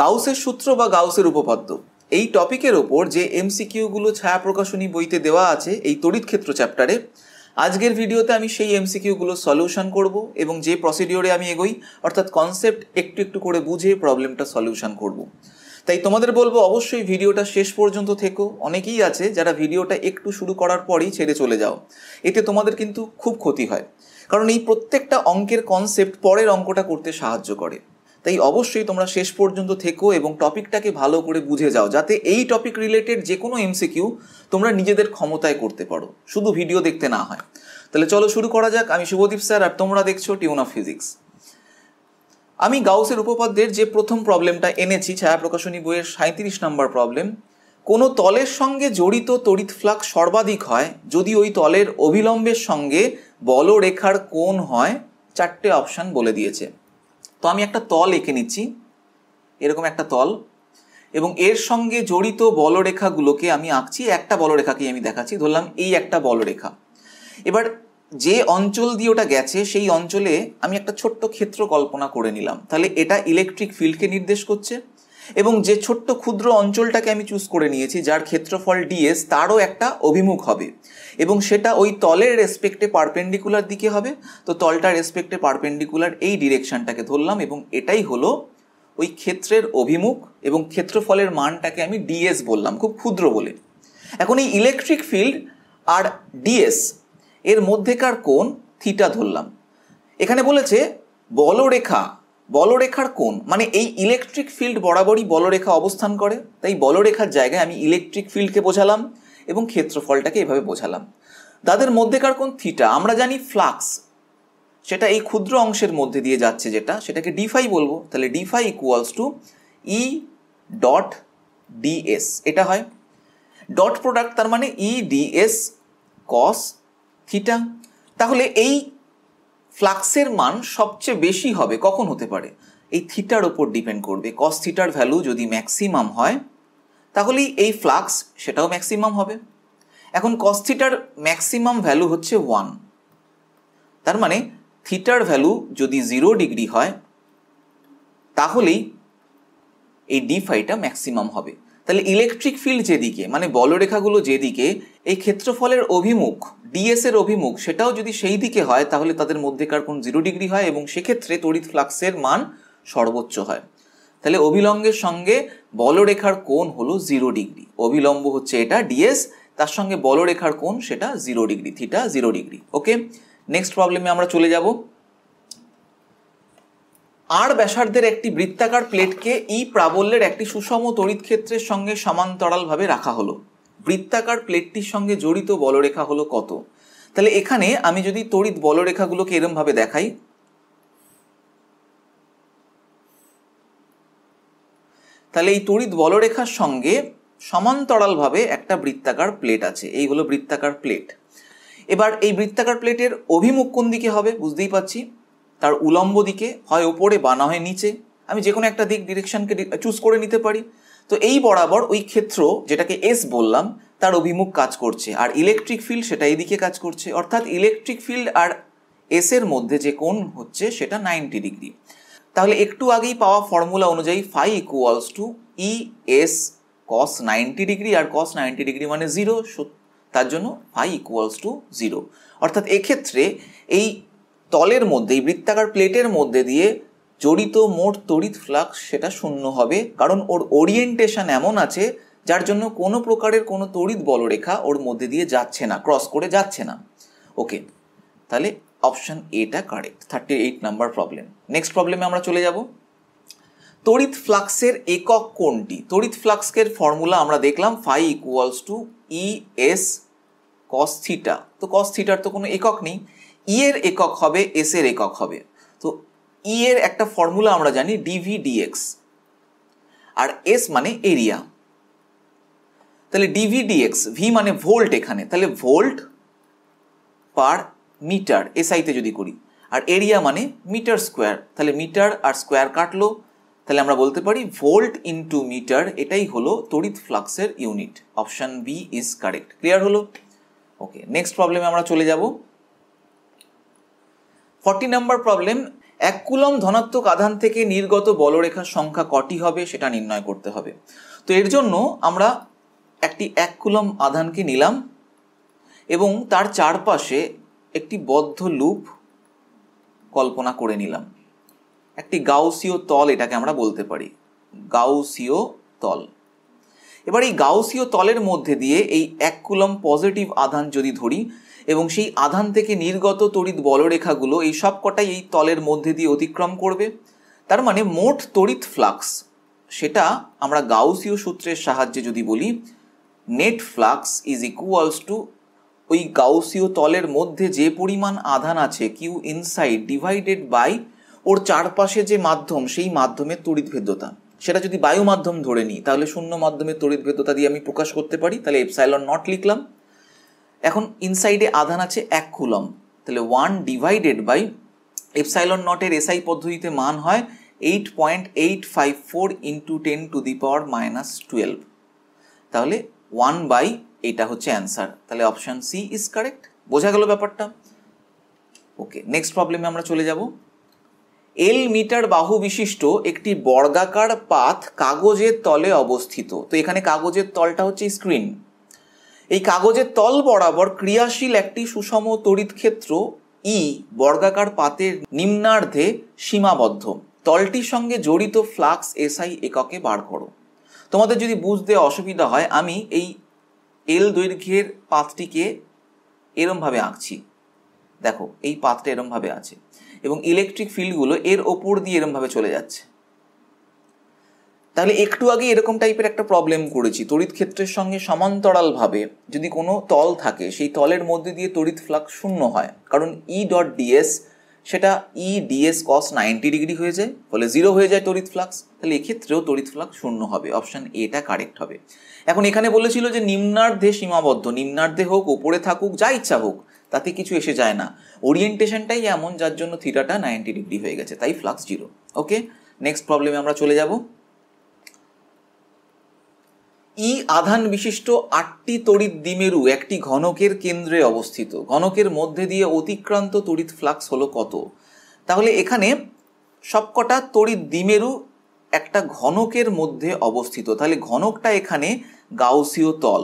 গাউসের সূত্র বা গাউসের উপপাদ্য এই টপিকের ওপর যে গুলো ছায়া প্রকাশনী বইতে দেওয়া আছে এই তড়িৎ ক্ষেত্র চ্যাপ্টারে আজকের ভিডিওতে আমি সেই এমসিকিউগুলো সলিউশন করব এবং যে প্রসিডিওরে আমি এগোই অর্থাৎ কনসেপ্ট একটু একটু করে বুঝে প্রবলেমটা সলিউশন করব তাই তোমাদের বলবো অবশ্যই ভিডিওটা শেষ পর্যন্ত থেকো অনেকেই আছে যারা ভিডিওটা একটু শুরু করার পরেই ছেড়ে চলে যাও এতে তোমাদের কিন্তু খুব ক্ষতি হয় কারণ এই প্রত্যেকটা অঙ্কের কনসেপ্ট পরের অঙ্কটা করতে সাহায্য করে তাই অবশ্যই তোমরা শেষ পর্যন্ত থেকো এবং টপিকটাকে ভালো করে বুঝে যাও যাতে এই টপিক রিলেটেড যে কোনো এমসিকিউ তোমরা নিজেদের ক্ষমতায় করতে পারো শুধু ভিডিও দেখতে না হয় তাহলে চলো শুরু করা যাক আমি শুভদীপ স্যার আর তোমরা দেখছো টিউন অফ ফিজিক্স আমি গাউসের উপপাদ্যের যে প্রথম প্রবলেমটা এনেছি ছায়া প্রকাশনী বইয়ের সাঁত্রিশ নম্বর প্রবলেম কোনো তলের সঙ্গে জড়িত তড়িৎ ফ্লাক্স সর্বাধিক হয় যদি ওই তলের অবিলম্বের সঙ্গে বলরেখার কোণ হয় চারটে অপশান বলে দিয়েছে তো আমি একটা তল এঁকে নিচ্ছি এরকম একটা তল এবং এর সঙ্গে জড়িত বলরেখাগুলোকে আমি আঁকছি একটা বলরেখাকেই আমি দেখাচ্ছি ধরলাম এই একটা বলরেখা এবার যে অঞ্চল দিয়ে ওটা গেছে সেই অঞ্চলে আমি একটা ছোট্ট ক্ষেত্র কল্পনা করে নিলাম তাহলে এটা ইলেকট্রিক ফিল্ডকে নির্দেশ করছে এবং যে ছোট্ট ক্ষুদ্র অঞ্চলটাকে আমি চুজ করে নিয়েছি যার ক্ষেত্রফল ডিএস তারও একটা অভিমুখ হবে এবং সেটা ওই তলের রেসপেক্টে পারপেন্ডিকুলার দিকে হবে তো তলটা রেসপেক্টে পারপেন্ডিকুলার এই ডিরেকশনটাকে ধরলাম এবং এটাই হলো ওই ক্ষেত্রের অভিমুখ এবং ক্ষেত্রফলের মানটাকে আমি ডিএস বললাম খুব ক্ষুদ্র বলে এখন এই ইলেকট্রিক ফিল্ড আর ডিএস এর মধ্যেকার কোন থিটা ধরলাম এখানে বলেছে বলরেখা বলরেখার কোন মানে এই ইলেকট্রিক ফিল্ড বরাবরই বলরেখা অবস্থান করে তাই বলরেখার জায়গায় আমি ইলেকট্রিক ফিল্ডকে বোঝালাম এবং ক্ষেত্রফলটাকে এভাবে বোঝালাম তাদের মধ্যেকার কোন থিটা আমরা জানি ফ্লাক্স সেটা এই ক্ষুদ্র অংশের মধ্যে দিয়ে যাচ্ছে যেটা সেটাকে ডিফাই বলবো তাহলে d phi equals to E dot d S এটা হয় ডট প্রোডাক্ট তার মানে ই ডিএস কস থিটা তাহলে এই ফ্লাক্সের মান সবচেয়ে বেশি হবে কখন হতে পারে এই থিটার ওপর ডিপেন্ড করবে কস থিটার ভ্যালু যদি ম্যাক্সিমাম হয় তাহলেই এই ফ্লাক্স সেটাও ম্যাক্সিমাম হবে এখন কস থিটার ম্যাক্সিমাম ভ্যালু হচ্ছে ওয়ান তার মানে থিটার ভ্যালু যদি জিরো ডিগ্রি হয় তাহলেই এই ডি ফাইটা ম্যাক্সিমাম হবে তাহলে ইলেকট্রিক ফিল্ড যেদিকে মানে বলরেখাগুলো যেদিকে এই ক্ষেত্রফলের অভিমুখ ডিএস এর অভিমুখ সেটাও যদি সেই দিকে হয় তাহলে তাদের মধ্যেকার কোণ জিরো ডিগ্রি হয় এবং সেক্ষেত্রে তড়িৎ ফ্লাক্সের মান সর্বোচ্চ হয় তাহলে অভিলম্বের সঙ্গে বলরেখার কোণ হলো জিরো ডিগ্রি অভিলম্ব হচ্ছে এটা ডিএস তার সঙ্গে বলরেখার কোণ সেটা zero degree theta zero degree okay next প্রবলেমে আমরা চলে যাবো আর ব্যাসার্ধের একটি বৃত্তাকার প্লেটকে ই প্রাবল্যের একটি সুষম তড়িৎ ক্ষেত্রের সঙ্গে সমান্তরালভাবে রাখা হলো বৃত্তাকার প্লেটটির সঙ্গে জড়িত বলরেখা হলো কত তাহলে এখানে আমি যদি তড়িৎ বলরেখাগুলোকে এরমভাবে দেখাই তাহলে এই তড়িৎ বলরেখার সঙ্গে সমান্তরালভাবে একটা বৃত্তাকার প্লেট আছে এই হলো বৃত্তাকার প্লেট এবার এই বৃত্তাকার প্লেটের অভিমুখ কোন দিকে হবে বুঝতেই পারছি তার উলম্ব দিকে হয় ওপরে বা না হয় নিচে আমি যে কোনো একটা দিক ডিরেকশনকে চুজ করে নিতে পারি তো এই বরাবর ওই ক্ষেত্র যেটাকে এস বললাম তার অভিমুখ কাজ করছে আর ইলেকট্রিক ফিল্ড সেটা এদিকে কাজ করছে অর্থাৎ ইলেকট্রিক ফিল্ড আর এস এর মধ্যে যে কোণ হচ্ছে সেটা নাইনটি ডিগ্রি তাহলে একটু আগেই পাওয়া ফর্মুলা অনুযায়ী phi equals to E S cos ninety degree আর কস নাইনটি ডিগ্রি মানে জিরো তার জন্য ফাই ইকুয়ালস টু জিরো অর্থাৎ এক্ষেত্রে এই তলের মধ্যে এই বৃত্তাকার প্লেটের মধ্যে দিয়ে জড়িত মোট তড়িৎ ফ্লাক্স সেটা শূন্য হবে কারণ ওর ওরিয়েন্টেশন এমন আছে যার জন্য কোনো প্রকারের কোনো তড়িৎ বলরেখা ওর মধ্যে দিয়ে যাচ্ছে না ক্রস করে যাচ্ছে না ওকে তাহলে অপশান এটা correct thirty eight number problem next প্রবলেমে আমরা চলে যাব তড়িৎ ফ্লাক্সের একক কোনটি তড়িৎ ফ্লাক্সের ফর্মুলা আমরা দেখলাম phi equals to E S cos theta তো কস থিটার তো কোনো একক নেই ই e এর একক হবে এস এর একক হবে তো ই e এর একটা ফর্মুলা আমরা জানি ডিভি ডিএক্স আর এস মানে এরিয়া তাহলে ডিভি ডিএক্স ভি মানে ভোল্ট এখানে তাহলে ভোল্ট পার মিটার এস আইতে যদি করি আর এরিয়া মানে মিটার স্কোয়ার তাহলে মিটার আর স্কোয়ার কাটলো তাহলে আমরা বলতে পারি ভোল্ট ইন্টু মিটার এটাই হলো তড়িৎ ফ্লাক্সের unit option B is correct clear হলো ওকে নেক্সট প্রবলেমে আমরা চলে যাব ফর্টি নাম্বার প্রবলেম এক কুলম ধনাত্মক আধান থেকে নির্গত বলরেখার সংখ্যা কটি হবে সেটা নির্ণয় করতে হবে তো এর জন্য আমরা একটি এক কুলম আধানকে নিলাম এবং তার চারপাশে একটি বদ্ধ লুপ কল্পনা করে নিলাম একটি গাউসীয় তল এটাকে আমরা বলতে পারি গাউসীয় তল এবার এই গাউসীয় তলের মধ্যে দিয়ে এই এক কুলম পজিটিভ আধান যদি ধরি এবং সেই আধান থেকে নির্গত তড়িৎ বলরেখাগুলো এই সব কটাই এই তলের মধ্যে দিয়ে অতিক্রম করবে তার মানে মোট তড়িৎ ফ্লাক্স সেটা আমরা গাউসীয় সূত্রের সাহায্যে যদি বলি net flux is equals to ওই গাউসীয় তলের মধ্যে যে পরিমাণ আধান আছে কিউ ইনসাইড ডিভাইডেড বাই ওর চারপাশে যে মাধ্যম সেই মাধ্যমের তড়িৎ ভেদ্যতা সেটা যদি বায়ু মাধ্যম ধরে নিই তাহলে শূন্য মাধ্যমে তড়িৎ ভেদ্যতা দিয়ে আমি প্রকাশ করতে পারি তাহলে এফসাইলন নট লিখলাম এখন ইনসাইডে আধান আছে এক কুলম তাহলে ওয়ান ডিভাইডেড বাই এপসাইলন নটের এসআই পদ্ধতিতে মান হয় eight point eight five four into ten to the power minus twelve তাহলে ওয়ান বাই এটা হচ্ছে অ্যান্সার তাহলে অপশান সি ইজ কারেক্ট বোঝা গেল ব্যাপারটা ওকে নেক্সট প্রবলেমে আমরা চলে যাব এল মিটার বাহু বিশিষ্ট একটি বর্গাকার পাথ কাগজের তলে অবস্থিত তো এখানে কাগজের তলটা হচ্ছে স্ক্রিন এই কাগজের তল বরাবর ক্রিয়াশীল একটি সুষম তড়িৎ ক্ষেত্র ই e বর্গাকার পাতের নিম্নার্ধে সীমাবদ্ধ তলটির সঙ্গে জড়িত ফ্লাক্স এসআই এককে বার করো তোমাদের যদি বুঝতে অসুবিধা হয় আমি এই এল দৈর্ঘ্যের পাতটিকে এরমভাবে আঁকছি দেখো এই পাতটা এরমভাবে আছে এবং ইলেকট্রিক ফিল্ডগুলো এর ওপর দিয়ে এরমভাবে চলে যাচ্ছে তাহলে একটু আগে এরকম টাইপের একটা প্রবলেম করেছি তড়িৎ ক্ষেত্রের সঙ্গে সমান্তরালভাবে যদি কোনো তল থাকে সেই তলের মধ্যে দিয়ে তড়িৎ ফ্লাক্স শূন্য হয় কারণ ই ডট ডিএস সেটা E d S cos ninety degree হয়ে যায় ফলে জিরো হয়ে যায় তড়িৎ ফ্লাক্স তাহলে এক্ষেত্রেও তড়িৎ ফ্লাক্স শূন্য হবে অপশান এটা কারেক্ট হবে এখন এখানে বলেছিল যে নিম্নার্ধে সীমাবদ্ধ নিম্নার্ধে হোক ওপরে থাকুক যা ইচ্ছা হোক তাতে কিছু এসে যায় না ওরিয়েন্টেশনটাই এমন যার জন্য থিটাটা নাইনটি ডিগ্রি হয়ে গেছে তাই ফ্লাক্স জিরো ওকে নেক্সট প্রবলেমে আমরা চলে যাবো ই আধান বিশিষ্ট আটটি তড়িৎ দ্বিমেরু একটি ঘনকের কেন্দ্রে অবস্থিত ঘনকের মধ্যে দিয়ে অতিক্রান্ত তড়িৎ ফ্লাক্স হলো কত তাহলে এখানে সবকটা তড়িৎ দ্বিমেরু একটা ঘনকের মধ্যে অবস্থিত তাহলে ঘনকটা এখানে গাউসীয় তল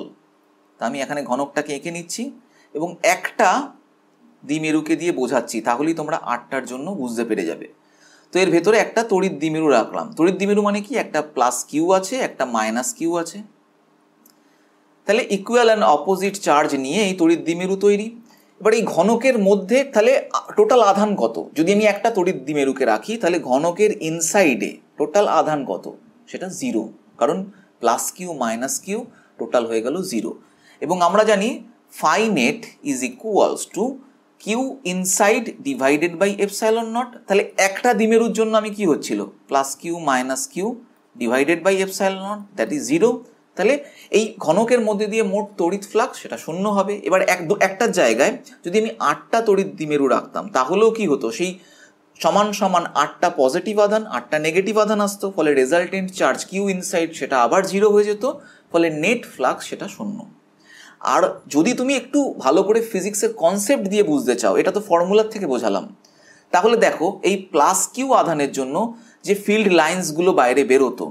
তা আমি এখানে ঘনকটাকে এঁকে নিচ্ছি এবং একটা দ্বিমেরুকে দিয়ে বোঝাচ্ছি তাহলেই তোমরা আটটার জন্য বুঝতে পেরে যাবে তো এর ভেতরে একটা তড়িৎ দ্বিমেরু রাখলাম তড়িৎ দ্বিমেরু মানে কি একটা প্লাস কিউ আছে একটা মাইনাস কিউ আছে তাহলে ইকুয়াল অ্যান্ড অপোজিট চার্জ নিয়ে এই তড়িৎ দ্বিমেরু তৈরি এবার এই ঘনকের মধ্যে তাহলে টোটাল আধান কত যদি আমি একটা তড়িৎ দ্বিমেরুকে রাখি তাহলে ঘনকের ইনসাইডে টোটাল আধান কত সেটা জিরো কারণ plus Q minus Q total হয়ে গেল জিরো এবং আমরা জানি phi net is equals to Q inside divided by epsilon naught তাহলে একটা দ্বিমেরুর জন্য আমি কি হচ্ছিল plus Q minus Q divided by epsilon naught that is zero তাহলে এই ঘনকের মধ্যে দিয়ে মোট তড়িৎ ফ্লাক্স সেটা শূন্য হবে এবার এক একটা জায়গায় যদি আমি আটটা তড়িৎ দ্বিমেরু রাখতাম তাহলেও কি হতো সেই সমান সমান আটটা পজিটিভ আধান আটটা নেগেটিভ আধান আসতো ফলে রেজাল্টেন্ট চার্জ কিউ ইনসাইড সেটা আবার জিরো হয়ে যেত ফলে নেট ফ্লাক্স সেটা শূন্য আর যদি তুমি একটু ভালো করে ফিজিক্সের কনসেপ্ট দিয়ে বুঝতে চাও এটা তো ফর্মুলার থেকে বোঝালাম তাহলে দেখো এই প্লাস কিউ আধানের জন্য যে ফিল্ড লাইন্সগুলো বাইরে বেরোতো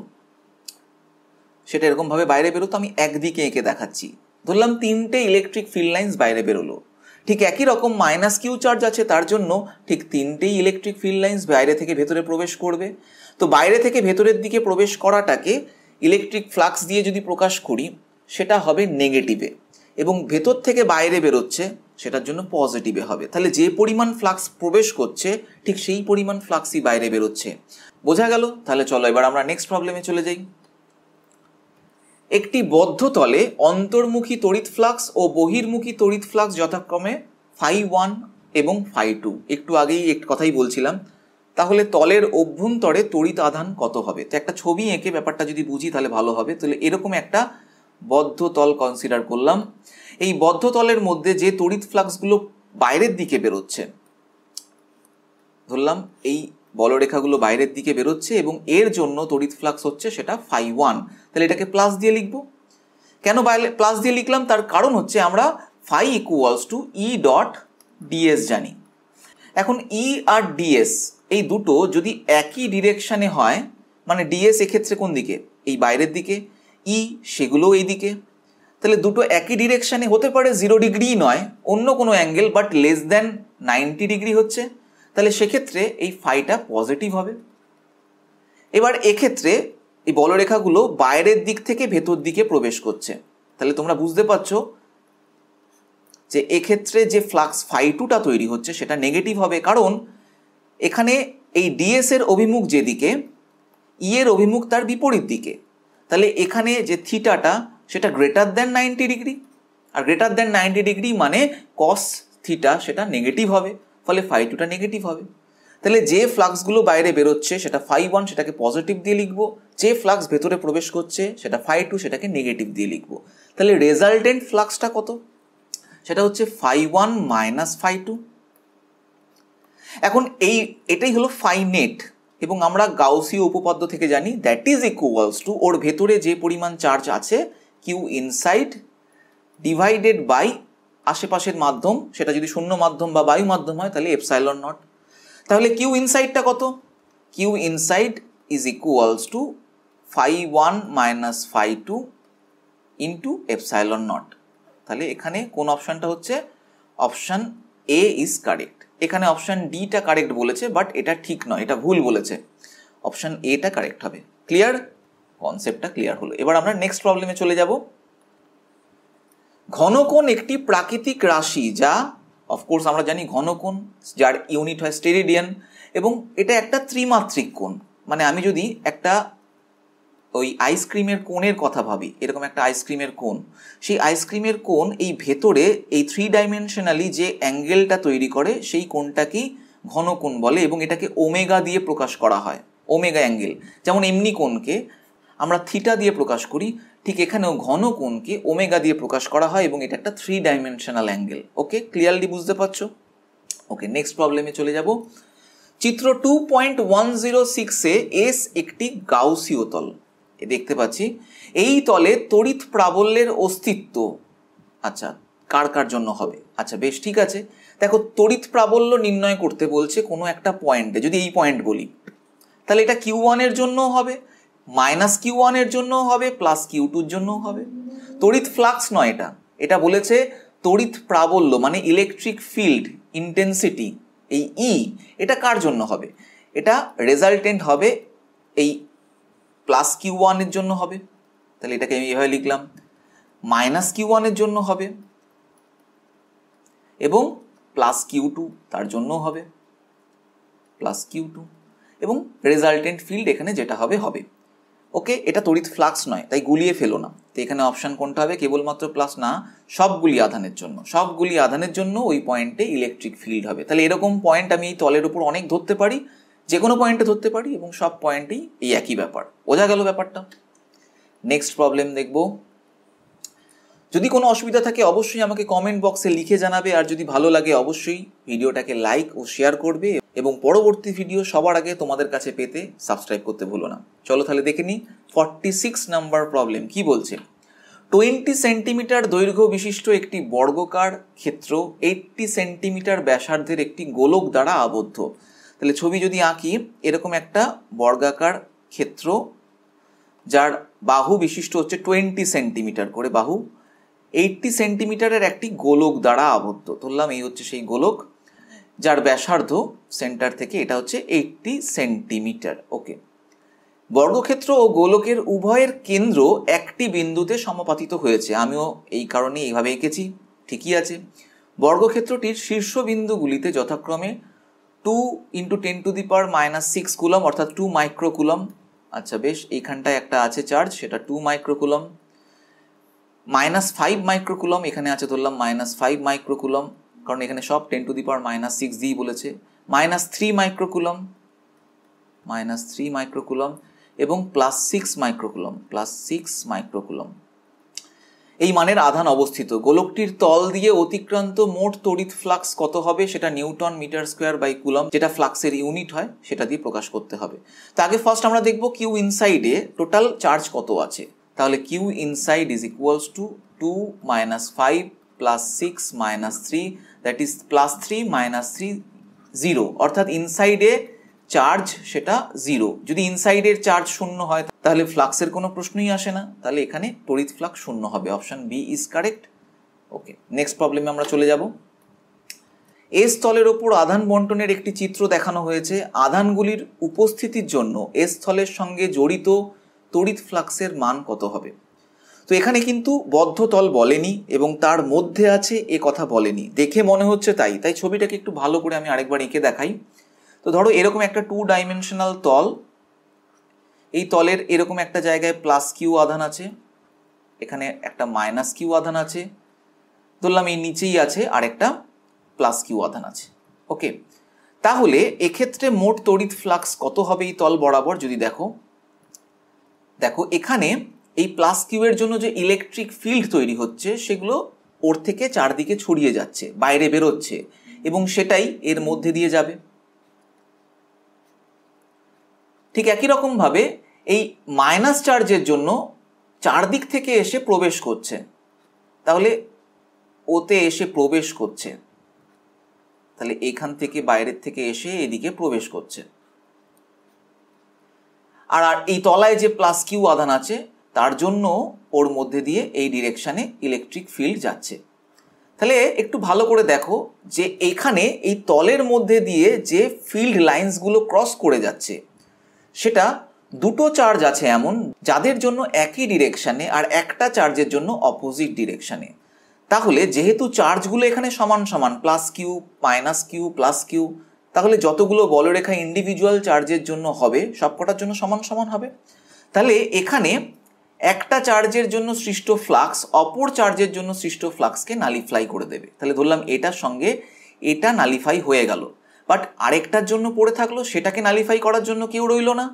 সেটা এরকমভাবে বাইরে বেরোতো আমি একদিকে এঁকে দেখাচ্ছি ধরলাম তিনটে ইলেকট্রিক ফিল্ড লাইন্স বাইরে বেরোলো ঠিক একই রকম মাইনাস কিউ চার্জ আছে তার জন্য ঠিক তিনটেই ইলেকট্রিক ফিল্ড লাইন্স বাইরে থেকে ভেতরে প্রবেশ করবে তো বাইরে থেকে ভেতরের দিকে প্রবেশ করাটাকে ইলেকট্রিক ফ্লাক্স দিয়ে যদি প্রকাশ করি সেটা হবে নেগেটিভে এবং ভেতর থেকে বাইরে বেরোচ্ছে সেটার জন্য পজিটিভে হবে তাহলে যে পরিমাণ ফ্লাক্স প্রবেশ করছে ঠিক সেই পরিমাণ ফ্লাক্সই বাইরে বেরোচ্ছে বোঝা গেল তাহলে চলো এবার আমরা নেক্সট প্রবলেমে চলে যাই একটি বদ্ধ তলে অন্তর্মুখী তড়িৎ ফ্লাক্স ও বহির্মুখী তড়িৎ ফ্লাক্স যথাক্রমে ফাই ওয়ান এবং ফাই টু একটু আগেই এক কথাই বলছিলাম তাহলে তলের অভ্যন্তরে তড়িৎ আধান কত হবে তো একটা ছবি এঁকে ব্যাপারটা যদি বুঝি তাহলে ভালো হবে তাহলে এরকম একটা বদ্ধ তল কনসিডার করলাম এই বদ্ধ তলের মধ্যে যে তড়িৎ ফ্লাক্সগুলো বাইরের দিকে বেরোচ্ছে ধরলাম এই বলরেখাগুলো বাইরের দিকে বেরোচ্ছে এবং এর জন্য তড়িৎ ফ্লাক্স হচ্ছে সেটা ফাই ওয়ান তাহলে এটাকে প্লাস দিয়ে লিখব কেন প্লাস দিয়ে লিখলাম তার কারণ হচ্ছে আমরা phi equals to E dot d S জানি এখন ই e আর ডিএস এই দুটো যদি একই ডিরেকশানে হয় মানে ডিএস এক্ষেত্রে কোন দিকে এই বাইরের দিকে ই e সেগুলোও এই দিকে তাহলে দুটো একই ডিরেকশানে হতে পারে জিরো ডিগ্রি নয় অন্য কোনো angle but less than ninety degree হচ্ছে তাহলে সেক্ষেত্রে এই ফাইটা পজিটিভ হবে এবার এক্ষেত্রে এই বলরেখাগুলো বাইরের দিক থেকে ভেতর দিকে প্রবেশ করছে তাহলে তোমরা বুঝতে পারছো যে এক্ষেত্রে যে ফ্লাক্স টুটা তৈরি হচ্ছে সেটা নেগেটিভ হবে কারণ এখানে এই ডিএস এর অভিমুখ যেদিকে ই e এর অভিমুখ তার বিপরীত দিকে তাহলে এখানে যে থিটাটা সেটা গ্রেটার দ্যান নাইনটি ডিগ্রি আর গ্রেটার দ্যান নাইনটি ডিগ্রি মানে কস থিটা সেটা নেগেটিভ হবে ফলে ফাই টুটা নেগেটিভ হবে তাহলে যে ফ্লাক্সগুলো বাইরে বেরোচ্ছে সেটা ফাই ওয়ান সেটাকে পজিটিভ দিয়ে লিখবো যে ফ্লাক্স ভেতরে প্রবেশ করছে সেটা ফাই টু সেটাকে নেগেটিভ দিয়ে লিখবো তাহলে রেজাল্টেন্ট ফ্লাক্সটা কত সেটা হচ্ছে phi one minus phi two এখন এই এটাই হলো ফাই নেট এবং আমরা গাউসীয় উপপাদ্য থেকে জানি দ্যাট ইজ ইকুয়ালস টু ওর ভেতরে যে পরিমাণ চার্জ আছে কিউ ইনসাইড ডিভাইডেড বাই আশেপাশের মাধ্যম সেটা যদি শূন্য মাধ্যম বা বায়ু মাধ্যম হয় তাহলে এপসাইলন নট তাহলে কিউ ইনসাইডটা কত Q inside is equals to phi one minus phi two into epsilon naught তাহলে এখানে কোন অপশানটা হচ্ছে অপশান এ ইজ কারেক্ট এখানে অপশান ডিটা কারেক্ট বলেছে বাট এটা ঠিক নয় এটা ভুল বলেছে অপশান এটা কারেক্ট হবে ক্লিয়ার কনসেপ্টটা ক্লিয়ার হলো এবার আমরা নেক্সট প্রবলেমে চলে যাবো ঘনকোণ একটি প্রাকৃতিক রাশি যা অফকোর্স আমরা জানি ঘনকোণ যার ইউনিট হয় স্টেরিডিয়ান এবং এটা একটা ত্রিমাত্রিক কোণ মানে আমি যদি একটা ওই আইসক্রিমের কোণের কথা ভাবি এরকম একটা আইসক্রিমের কোণ সেই আইসক্রিমের কোণ এই ভেতরে এই থ্রি ডাইমেনশনালি যে অ্যাঙ্গেলটা তৈরি করে সেই কোণটাকেই ঘনকোণ বলে এবং এটাকে ওমেগা দিয়ে প্রকাশ করা হয় ওমেগা অ্যাঙ্গেল যেমন এমনি কোণকে আমরা থিটা দিয়ে প্রকাশ করি ঠিক এখানেও ঘন কোণকে ওমেগা দিয়ে প্রকাশ করা হয় এবং এটা একটা three dimensional angle okay clearly বুঝতে পারছো ওকে নেক্সট প্রবলেমে চলে যাব চিত্র টু পয়েন্ট ওয়ান জিরো সিক্সে এস একটি গাউসীয় তল এ দেখতে পাচ্ছি এই তলে তড়িৎ প্রাবল্যের অস্তিত্ব আচ্ছা কার কার জন্য হবে আচ্ছা বেশ ঠিক আছে দেখো তড়িৎ প্রাবল্য নির্ণয় করতে বলছে কোনো একটা পয়েন্টে যদি এই পয়েন্ট বলি তাহলে এটা কিউ ওয়ানের জন্যও হবে মাইনাস কিউ ওয়ানের জন্য হবে প্লাস কিউ টুর জন্যও হবে তড়িৎ ফ্লাক্স নয় এটা এটা বলেছে তড়িৎ প্রাবল্য মানে ইলেকট্রিক ফিল্ড ইন্টেন্সিটি এই ই e, এটা কার জন্য হবে এটা রেজাল্টেন্ট হবে এই প্লাস কিউ ওয়ানের জন্য হবে তাহলে এটাকে আমি এভাবে লিখলাম মাইনাস কিউ ওয়ানের জন্য হবে এবং প্লাস কিউ টু তার জন্য হবে প্লাস কিউ টু এবং রেজাল্টেন্ট ফিল্ড এখানে যেটা হবে হবে ওকে এটা তড়িৎ ফ্লাক্স নয় তাই গুলিয়ে ফেলো না তো এখানে অপশান কোনটা হবে কেবলমাত্র প্লাস না সবগুলি আধানের জন্য সবগুলি আধানের জন্য ওই পয়েন্টে ইলেকট্রিক ফিল্ড হবে তাহলে এরকম পয়েন্ট আমি এই তলের উপর অনেক ধরতে পারি যে কোনো পয়েন্টে ধরতে পারি এবং সব পয়েন্টেই এই একই ব্যাপার বোঝা গেল ব্যাপারটা নেক্সট প্রবলেম দেখব যদি কোনো অসুবিধা থাকে অবশ্যই আমাকে কমেন্ট বক্সে লিখে জানাবে আর যদি ভালো লাগে অবশ্যই ভিডিওটাকে লাইক ও শেয়ার করবে এবং পরবর্তী ভিডিও সবার আগে তোমাদের কাছে পেতে সাবস্ক্রাইব করতে ভুলো না চলো তাহলে দেখে নিই ফর্টি সিক্স নাম্বার প্রবলেম কি বলছে টোয়েন্টি সেন্টিমিটার দৈর্ঘ্য বিশিষ্ট একটি বর্গকার ক্ষেত্র এইটটি সেন্টিমিটার ব্যাসার্ধের একটি গোলক দ্বারা আবদ্ধ তাহলে ছবি যদি আঁকি এরকম একটা বর্গাকার ক্ষেত্র যার বাহু বিশিষ্ট হচ্ছে টোয়েন্টি সেন্টিমিটার করে বাহু এইটটি সেন্টিমিটারের একটি গোলক দ্বারা আবদ্ধ ধরলাম এই হচ্ছে সেই গোলক যার ব্যাসার্ধ সেন্টার থেকে এটা হচ্ছে এইটটি সেন্টিমিটার ওকে বর্গক্ষেত্র ও গোলকের উভয়ের কেন্দ্র একটি বিন্দুতে সমাপাতিত হয়েছে আমিও এই কারণে এইভাবে এঁকেছি ঠিকই আছে বর্গক্ষেত্রটির শীর্ষ বিন্দুগুলিতে যথাক্রমে two into ten to the power minus six coulomb অর্থাৎ টু মাইক্রোকুলম আচ্ছা বেশ এইখানটায় একটা আছে চার্জ সেটা two microcoulomb minus five microcoulomb এখানে আছে ধরলাম মাইনাস ফাইভ মাইক্রোকুলম কারণ এখানে সব ten to the power minus six ডি বলেছে minus three microcoulomb minus three microcoulomb এবং plus six microcoulomb plus six microcoulomb এই মানের আধান অবস্থিত গোলকটির তল দিয়ে অতিক্রান্ত মোট তড়িৎ ফ্লাক্স কত হবে সেটা newton metre square by coulomb যেটা ফ্লাক্সের ইউনিট হয় সেটা দিয়ে প্রকাশ করতে হবে তা আগে ফার্স্ট আমরা দেখব কিউ ইনসাইডে টোটাল চার্জ কত আছে তাহলে Q inside is equals to two minus five plus six minus three that is plus three minus three zero অর্থাৎ ইনসাইডে চার্জ সেটা জিরো যদি ইনসাইডের চার্জ শূন্য হয় তাহলে ফ্লাক্সের কোনো প্রশ্নই আসে না তাহলে এখানে তড়িৎ ফ্লাক্স শূন্য হবে option B is correct okay next প্রবলেমে আমরা চলে যাব এ স্থলের ওপর আধান বন্টনের একটি চিত্র দেখানো হয়েছে আধানগুলির উপস্থিতির জন্য এ স্থলের সঙ্গে জড়িত তড়িৎ ফ্লাক্সের মান কত হবে তো এখানে কিন্তু বদ্ধ তল বলেনি এবং তার মধ্যে আছে এ কথা বলেনি দেখে মনে হচ্ছে তাই তাই ছবিটাকে একটু ভালো করে আমি আরেকবার এঁকে দেখাই তো ধরো এরকম একটা টু ডাইমেনশনাল তল এই তলের এরকম একটা জায়গায় প্লাস কিউ আধান আছে এখানে একটা মাইনাস কিউ আধান আছে ধরলাম এই নিচেই আছে আর একটা প্লাস কিউ আধান আছে ওকে তাহলে এক্ষেত্রে মোট তড়িৎ ফ্লাক্স কত হবে এই তল বরাবর যদি দেখো দেখো এখানে এই প্লাস এর জন্য যে ইলেকট্রিক ফিল্ড তৈরি হচ্ছে সেগুলো ওর থেকে চারদিকে ছড়িয়ে যাচ্ছে বাইরে বেরোচ্ছে এবং সেটাই এর মধ্যে দিয়ে যাবে ঠিক একই রকমভাবে এই মাইনাস চার্জের জন্য চারদিক থেকে এসে প্রবেশ করছে তাহলে ওতে এসে প্রবেশ করছে তাহলে এখান থেকে বাইরের থেকে এসে এদিকে প্রবেশ করছে আর এই তলায় যে প্লাস কিউ আধান আছে তার জন্য ওর মধ্যে দিয়ে এই ডিরেকশানে ইলেকট্রিক ফিল্ড যাচ্ছে তাহলে একটু ভালো করে দেখো যে এখানে এই তলের মধ্যে দিয়ে যে ফিল্ড লাইন্সগুলো ক্রস করে যাচ্ছে সেটা দুটো চার্জ আছে এমন যাদের জন্য একই ডিরেকশানে আর একটা চার্জের জন্য অপোজিট ডিরেকশানে তাহলে যেহেতু চার্জগুলো এখানে সমান সমান plus Q minus Q plus Q তাহলে যতগুলো বলরেখা ইন্ডিভিজুয়াল চার্জের জন্য হবে সবকটার জন্য সমান সমান হবে তাহলে এখানে একটা চার্জের জন্য সৃষ্ট ফ্লাক্স অপর চার্জের জন্য সৃষ্ট ফ্লাক্সকে নালিফ্লাই করে দেবে তাহলে ধরলাম এটার সঙ্গে এটা নালিফাই হয়ে গেল বাট আরেকটার জন্য পড়ে থাকলো সেটাকে নালিফাই করার জন্য কেউ রইল না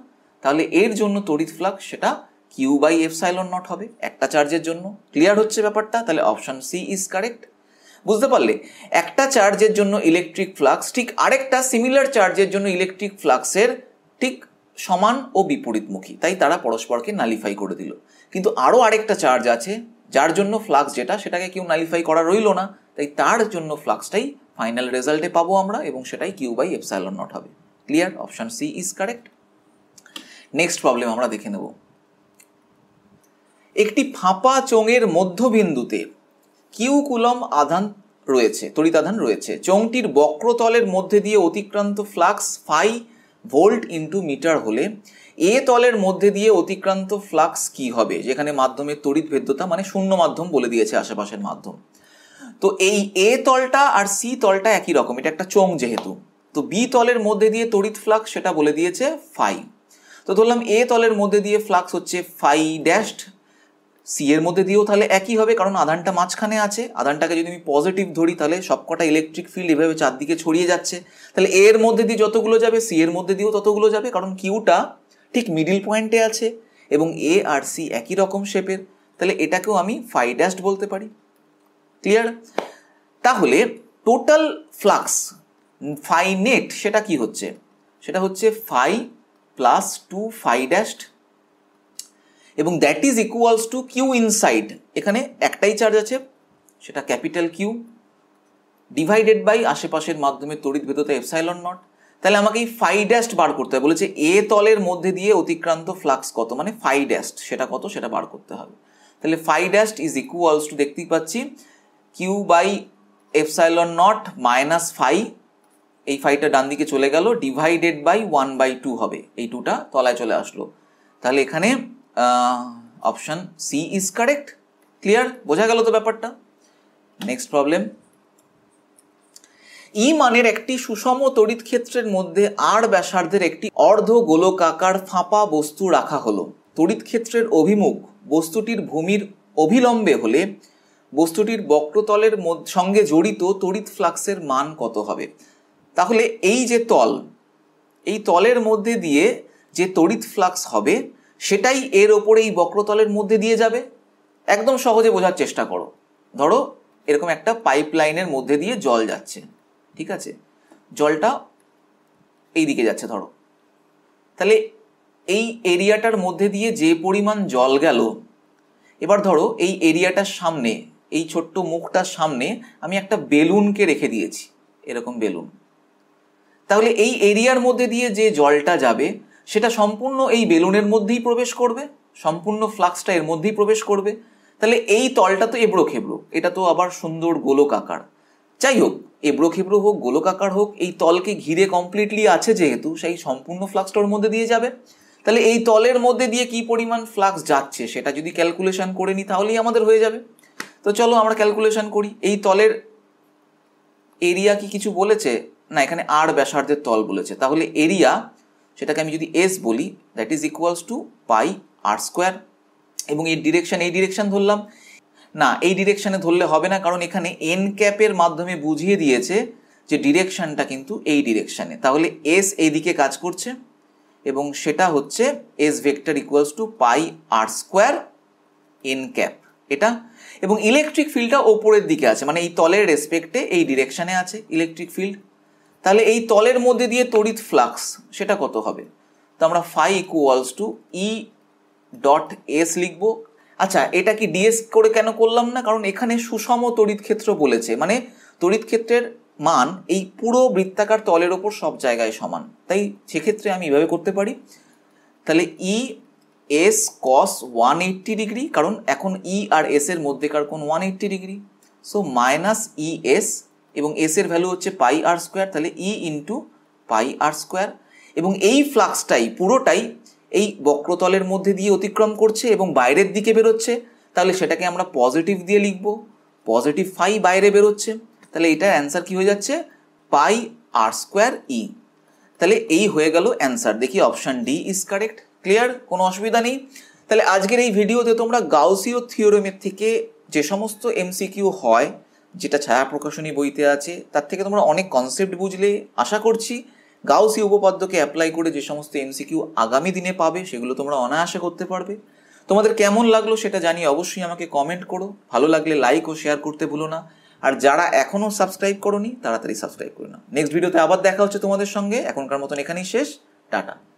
তাহলে এর জন্য তড়িৎ ফ্লাক্স সেটা কিউ বাই এফসাইলন নট হবে একটা চার্জের জন্য ক্লিয়ার হচ্ছে ব্যাপারটা তাহলে অপশান সি ইজ কারেক্ট বুঝতে পারলে একটা চার্জের জন্য ইলেকট্রিক ফ্লাক্স ঠিক আরেকটা সিমিলার চার্জের জন্য ইলেকট্রিক ফ্লাক্সের ঠিক সমান ও বিপরীতমুখী তাই তারা পরস্পরকে নালিফাই করে দিল কিন্তু আরও আরেকটা চার্জ আছে যার জন্য ফ্লাক্স যেটা সেটাকে কেউ নালিফাই করা রইল না তাই তার জন্য ফ্লাক্সটাই ফাইনাল রেজাল্টে পাবো আমরা এবং সেটাই কিউ বাই এফসাইলন নট হবে clear option C is correct next problem আমরা দেখে নেব একটি ফাঁপা চোঙের মধ্যবিন্দুতে কিউ কুলম আধান রয়েছে তড়িৎ আধান রয়েছে চোঙটির বক্রতলের মধ্যে দিয়ে অতিক্রান্ত flux phi volt into metre হলে এ তলের মধ্যে দিয়ে অতিক্রান্ত ফ্লাক্স কি হবে যেখানে মাধ্যমের তড়িৎ ভেদ্যতা মানে শূন্য মাধ্যম বলে দিয়েছে আশেপাশের মাধ্যম তো এই এ তলটা আর সি তলটা একই রকম এটা একটা চোং যেহেতু তো বি তলের মধ্যে দিয়ে তড়িৎ ফ্লাক্স সেটা বলে দিয়েছে ফাই তো ধরলাম এ তলের মধ্যে দিয়ে ফ্লাক্স হচ্ছে ফাই ড্যাশড সি এর মধ্যে দিয়েও তাহলে একই হবে কারণ আধানটা মাঝখানে আছে আধানটাকে যদি আমি পজিটিভ ধরি তাহলে সবকটা ইলেকট্রিক ফিল্ড এভাবে চারদিকে ছড়িয়ে যাচ্ছে তাহলে এ এর মধ্যে দিয়ে যতগুলো যাবে সি এর মধ্যে দিয়েও ততগুলো যাবে কারণ কিউটা ঠিক মিডিল পয়েন্টে আছে এবং এ আর সি একই রকম শেপের তাহলে এটাকেও আমি ফাই ড্যাশ বলতে পারি ক্লিয়ার তাহলে টোটাল ফ্লাক্স ফাই নেট সেটা কি হচ্ছে সেটা হচ্ছে phi plus two phi dash এবং that is equals to Q inside এখানে একটাই চার্জ আছে সেটা ক্যাপিটাল কিউ ডিভাইডেড বাই আশেপাশের মাধ্যমে তড়িৎ ভেদতা এফসাইলন নট তাহলে আমাকে এই ফাই ড্যাস্ট বার করতে হবে বলেছে এ তলের মধ্যে দিয়ে অতিক্রান্ত ফ্লাক্স কত মানে ফাই ড্যাস্ট সেটা কত সেটা বার করতে হবে তাহলে phi dash is equals to দেখতেই পাচ্ছি Q by epsilon naught minus phi এই ফাইটা ডান দিকে চলে গেল divided by one by two হবে এই টুটা তলায় চলে আসলো তাহলে এখানে option C is correct clear বোঝা গেল তো ব্যাপারটা নেক্সট প্রবলেম ই মানের একটি সুষম তড়িৎ ক্ষেত্রের মধ্যে আর ব্যাসার্ধের একটি অর্ধ গোলকাকার ফাঁপা বস্তু রাখা হলো তড়িৎ ক্ষেত্রের অভিমুখ বস্তুটির ভূমির অভিলম্বে হলে বস্তুটির বক্রতলের সঙ্গে জড়িত তড়িৎ ফ্লাক্সের মান কত হবে তাহলে এই যে তল এই তলের মধ্যে দিয়ে যে তড়িৎ ফ্লাক্স হবে সেটাই এর ওপরে এই বক্রতলের মধ্যে দিয়ে যাবে একদম সহজে বোঝার চেষ্টা করো ধরো এরকম একটা পাইপ লাইনের মধ্যে দিয়ে জল যাচ্ছে ঠিক আছে জলটা এই দিকে যাচ্ছে ধরো তাহলে এই এরিয়াটার মধ্যে দিয়ে যে পরিমাণ জল গেল এবার ধরো এই এরিয়াটার সামনে এই ছোট্ট মুখটার সামনে আমি একটা বেলুনকে রেখে দিয়েছি এরকম বেলুন তাহলে এই এরিয়ার মধ্যে দিয়ে যে জলটা যাবে সেটা সম্পূর্ণ এই বেলুনের মধ্যেই প্রবেশ করবে সম্পূর্ণ ফ্লাক্সটা এর মধ্যেই প্রবেশ করবে তাহলে এই তলটা তো এবড়ো খেবড়ো এটা তো আবার সুন্দর গোলক আকার যাই হোক এবড়ো খেবড়ো হোক গোলক আকার হোক এই তলকে ঘিরে কমপ্লিটলি আছে যেহেতু সেই সম্পূর্ণ ফ্লাক্সটা ওর মধ্যে দিয়ে যাবে তাহলে এই তলের মধ্যে দিয়ে কি পরিমাণ ফ্লাক্স যাচ্ছে সেটা যদি ক্যালকুলেশন করে নিই তাহলেই আমাদের হয়ে যাবে তো চলো আমরা ক্যালকুলেশন করি এই তলের এরিয়া কি কিছু বলেছে না এখানে আর ব্যাসার্ধের তল বলেছে তাহলে এরিয়া সেটাকে আমি যদি এস বলি that is equals to pi r square এবং এর ডিরেকশান এই ডিরেকশান ধরলাম না এই ডিরেকশানে ধরলে হবে না কারণ এখানে এন ক্যাপের মাধ্যমে বুঝিয়ে দিয়েছে যে ডিরেকশানটা কিন্তু এই ডিরেকশানে তাহলে এস এইদিকে কাজ করছে এবং সেটা হচ্ছে S vector equals to pi r square n cap এটা এবং ইলেকট্রিক ফিল্ডটা ওপরের দিকে আছে মানে এই তলের রেসপেক্টে এই ডিরেকশানে আছে ইলেকট্রিক ফিল্ড তাহলে এই তলের মধ্যে দিয়ে তড়িৎ ফ্লাক্স সেটা কত হবে তো আমরা phi equals to E dot S লিখবো আচ্ছা এটা কি ডিএস করে কেন করলাম না কারণ এখানে সুষম তড়িৎ ক্ষেত্র বলেছে মানে তড়িৎ ক্ষেত্রের মান এই পুরো বৃত্তাকার তলের ওপর সব জায়গায় সমান তাই সেক্ষেত্রে আমি এভাবে করতে পারি তাহলে E S cos one eighty degree কারণ এখন ই e আর এস এর মধ্যেকার কোন one eighty degree so minus E S এবং এস এর ভ্যালু হচ্ছে পাই আর স্কোয়ার তাহলে ই ইন্টু পাই আর স্কোয়ার এবং এই ফ্লাক্সটাই পুরোটাই এই বক্রতলের মধ্যে দিয়ে অতিক্রম করছে এবং বাইরের দিকে বেরোচ্ছে তাহলে সেটাকে আমরা পজিটিভ দিয়ে লিখব পজিটিভ ফাই বাইরে বেরোচ্ছে তাহলে এটার অ্যান্সার কি হয়ে যাচ্ছে পাই আর স্কোয়ার ই তাহলে এই হয়ে গেল অ্যান্সার দেখি option D is correct clear কোনো অসুবিধা নেই তাহলে আজকের এই ভিডিওতে তোমরা গাউসিও থিওরেমের থেকে যে সমস্ত এমসিকিউ হয় যেটা ছায়া প্রকাশনী বইতে আছে তার থেকে তোমরা অনেক কনসেপ্ট বুঝলে আশা করছি গাউসি উপপাদ্যকে অ্যাপ্লাই করে যে সমস্ত এমসিকিউ আগামী দিনে পাবে সেগুলো তোমরা অনায়াসে করতে পারবে তোমাদের কেমন লাগলো সেটা জানিয়ে অবশ্যই আমাকে কমেন্ট করো ভালো লাগলে লাইক ও শেয়ার করতে ভুলো না আর যারা এখনও সাবস্ক্রাইব করো নি তাড়াতাড়ি সাবস্ক্রাইব করে নাও নেক্সট ভিডিওতে আবার দেখা হচ্ছে তোমাদের সঙ্গে এখনকার মতন এখানেই শেষ টাটা